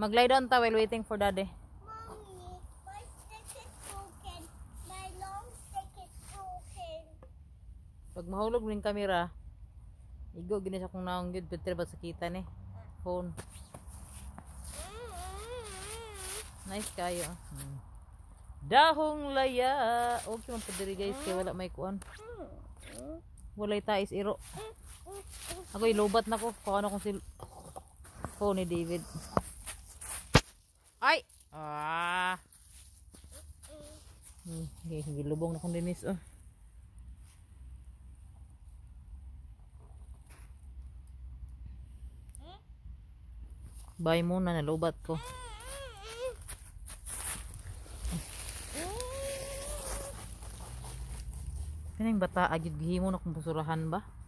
Mag-lie down ta while waiting for daddy. Mommy, my stick broken. My long stick broken. Pag mahulog rin kamera, igo gini akong kung naong yun, pero ba sakita ni? Phone. Nice kayo. Hmm. Dahong laya. Okay man guys, kay wala may kuan. Walay is iro. Ako ilubat na ko kung ano kung si phone ni David. Ay! Ah! Okay, lubong na kong dinis oh. Bye muna, nalubat ko. Kanang bata, agad gihimo na kung pusurahan ba?